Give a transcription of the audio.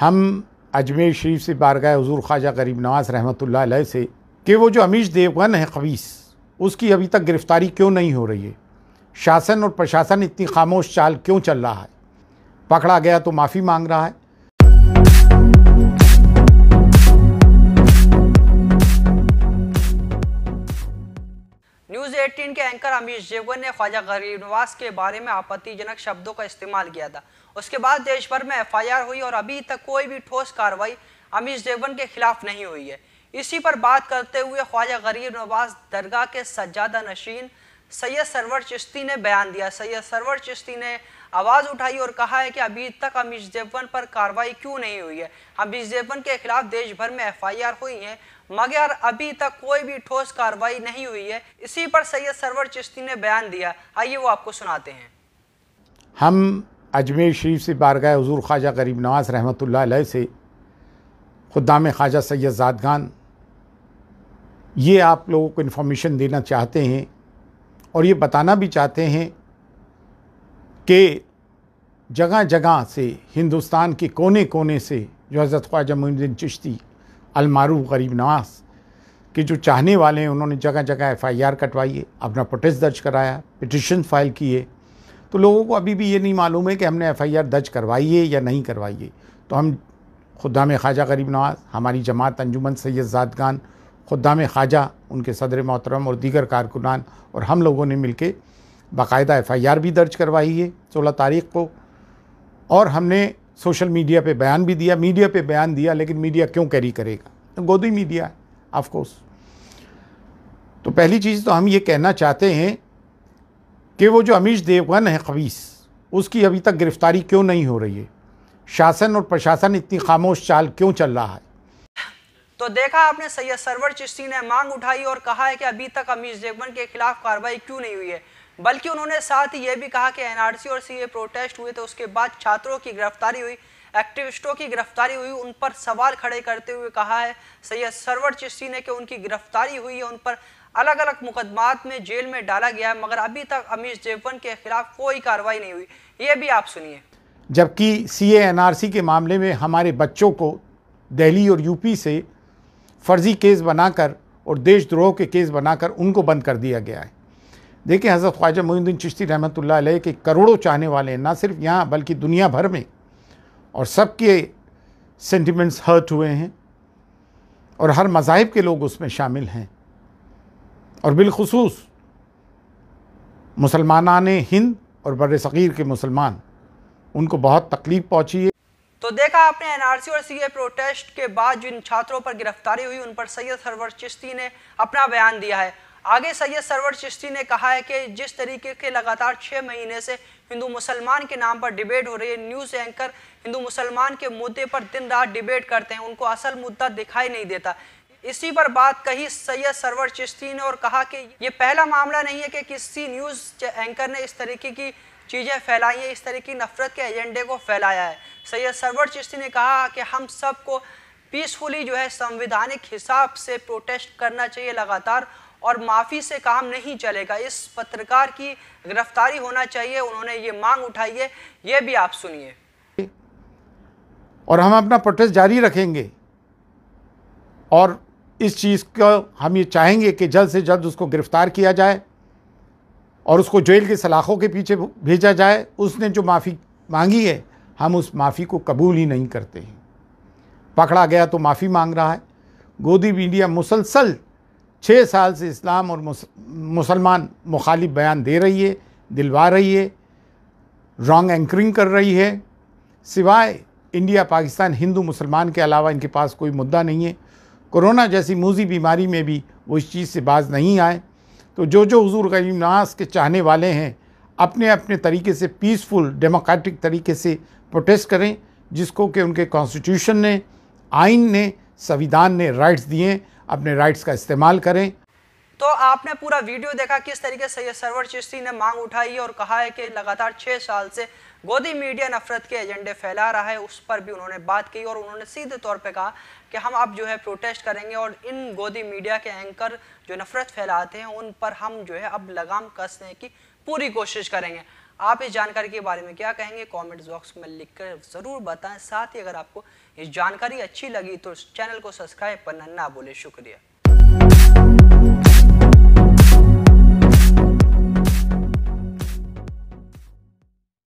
हम अजमेर शरीफ से बारगाह हजूर ख्वाजा गरीब नवाज रहमत से कि वो जो अमीश देवगन है खबीस उसकी अभी तक गिरफ़्तारी क्यों नहीं हो रही है शासन और प्रशासन इतनी खामोश चाल क्यों चल रहा है पकड़ा गया तो माफ़ी मांग रहा है एटीन के एंकर अमीश जेवन ने ख्वाजा गरीनवास के बारे में आपत्तिजनक शब्दों का इस्तेमाल किया था उसके बाद देश भर में एफ हुई और अभी तक कोई भी ठोस कार्रवाई अमीश जेवन के खिलाफ नहीं हुई है इसी पर बात करते हुए ख्वाजा गरीब नवाज दरगाह के सज्जादा नशीन सैयद सरवर चिश्ती ने बयान दिया सैयद सरवर चिश्ती ने आवाज़ उठाई और कहा है कि अभी तक अमित जेवन पर कार्रवाई क्यों नहीं हुई है अमित जेवन के खिलाफ देश भर में एफ हुई है मगर अभी तक कोई भी ठोस कार्रवाई नहीं हुई है इसी पर सैयद सरवर चिश्ती ने बयान दिया आइए वो आपको सुनाते हैं हम अजमेर शरीफ से बारगाह हजूर ख्वाजा गरीब नवाज रहमत से खुदाम ख्वाजा सैयद जादगान ये आप लोगों को इन्फॉर्मेशन देना चाहते हैं और ये बताना भी चाहते हैं कि जगह जगह से हिंदुस्तान के कोने कोने से जो हज़रत ख्वाजा मुद्दीन चिश्ती अलमारूफ गरीब नवाज के जो चाहने वाले हैं उन्होंने जगह जगह एफ आई आर कटवाई अपना प्रोटेस्ट दर्ज कराया पिटिशन फाइल किए तो लोगों को अभी भी ये नहीं मालूम है कि हमने एफ आई आर दर्ज करवाई है या नहीं करवाई है तो हम खुदा में ख्वाजा गरीब नवाज हमारी जमात अंजुमन सैयद जाद खान खुदा में ख्वाजा उनके सदर मोहतरम और दीगर कारकुनान और हम लोगों ने मिलकर बाकायदा एफ आई आर भी दर्ज करवाई है सोलह तारीख को और हमने सोशल मीडिया पे बयान भी दिया मीडिया पे बयान दिया लेकिन मीडिया क्यों कैरी करेगा तो गोदी मीडिया है ऑफकोर्स तो पहली चीज़ तो हम ये कहना चाहते हैं कि वो जो अमीश देवगन है खबीस उसकी अभी तक गिरफ्तारी क्यों नहीं हो रही है शासन और प्रशासन इतनी खामोश चाल क्यों चल रहा है तो देखा आपने सैयद सरवर चिश्ती ने मांग उठाई और कहा है कि अभी तक अमीश देवगन के खिलाफ कार्रवाई क्यों नहीं हुई है बल्कि उन्होंने साथ ही यह भी कहा कि एनआरसी और सीए प्रोटेस्ट हुए तो उसके बाद छात्रों की गिरफ्तारी हुई एक्टिविस्टों की गिरफ्तारी हुई उन पर सवाल खड़े करते हुए कहा है सैयद सरवर चिश्ती ने कि उनकी गिरफ्तारी हुई है उन पर अलग अलग मुकदमात में जेल में डाला गया है मगर अभी तक अमीश देववन के खिलाफ कोई कार्रवाई नहीं हुई ये भी आप सुनिए जबकि सी सी के मामले में हमारे बच्चों को दिल्ली और यूपी से फर्जी केस बनाकर और देशद्रोह के केस बनाकर उनको बंद कर दिया गया है देखिए हज़रत ख्वाजा मोहिद्दीन चिश्ती रहमत के करोड़ों चाहने वाले हैं ना सिर्फ यहाँ बल्कि दुनिया भर में और सबके सेंटिमेंट्स हर्ट हुए हैं और हर मज़ाहब के लोग उसमें शामिल हैं और बिलखसूस मुसलमान हिंद और बरसीर सग़ीर के मुसलमान उनको बहुत तकलीफ़ पहुँची है तो देखा आपने एनआरसी और सीए प्रोटेस्ट के बाद जिन छात्रों पर गिरफ्तारी हुई उन पर सैयद सरवर चिश्ती ने अपना बयान दिया है आगे सैयद सरवर चिश्ती ने कहा है कि जिस तरीके के लगातार छः महीने से हिंदू मुसलमान के नाम पर डिबेट हो रही है न्यूज़ एंकर हिंदू मुसलमान के मुद्दे पर दिन रात डिबेट करते हैं उनको असल मुद्दा दिखाई नहीं देता इसी पर बात कही सैयद सरवर चिश्ती ने और कहा कि ये पहला मामला नहीं है कि किसी न्यूज़ एंकर ने इस तरीके की चीज़ें फैलाई हैं इस तरह की नफरत के एजेंडे को फैलाया है सैयद सरवर चिश्ती ने कहा कि हम सबको पीसफुली जो है संविधानिक हिसाब से प्रोटेस्ट करना चाहिए लगातार और माफ़ी से काम नहीं चलेगा इस पत्रकार की गिरफ्तारी होना चाहिए उन्होंने ये मांग उठाई है ये भी आप सुनिए और हम अपना प्रोटेस्ट जारी रखेंगे और इस चीज़ को हम ये चाहेंगे कि जल्द से जल्द उसको गिरफ्तार किया जाए और उसको जेल के सलाखों के पीछे भेजा जाए उसने जो माफ़ी मांगी है हम उस माफ़ी को कबूल ही नहीं करते हैं पकड़ा गया तो माफ़ी मांग रहा है गोदी मीडिया मुसलसल छः साल से इस्लाम और मुसलमान मुखालिफ बयान दे रही है दिलवा रही है रॉन्ग एंकरिंग कर रही है सिवाय इंडिया पाकिस्तान हिंदू मुसलमान के अलावा इनके पास कोई मुद्दा नहीं है कोरोना जैसी मूजी बीमारी में भी वो इस चीज़ से बाज नहीं आए तो जो जो हजूर करीम नाज के चाहने वाले हैं अपने अपने तरीके से पीसफुल डेमोक्रेटिक तरीके से प्रोटेस्ट करें जिसको कि उनके कॉन्स्टिट्यूशन ने आइन ने संविधान ने राइट्स दिए अपने राइट्स का इस्तेमाल करें तो आपने पूरा वीडियो देखा किस तरीके से ये सरवर चिश्ती ने मांग उठाई और कहा है कि लगातार छः साल से गोदी मीडिया नफरत के एजेंडे फैला रहा है उस पर भी उन्होंने बात की और उन्होंने सीधे तौर पे कहा कि हम अब जो है प्रोटेस्ट करेंगे और इन गोदी मीडिया के एंकर जो नफरत फैलाते हैं उन पर हम जो है अब लगाम कसने की पूरी कोशिश करेंगे आप इस जानकारी के बारे में क्या कहेंगे कमेंट्स बॉक्स में लिख ज़रूर बताएं साथ ही अगर आपको ये जानकारी अच्छी लगी तो चैनल को सब्सक्राइब करना ना भूले शुक्रिया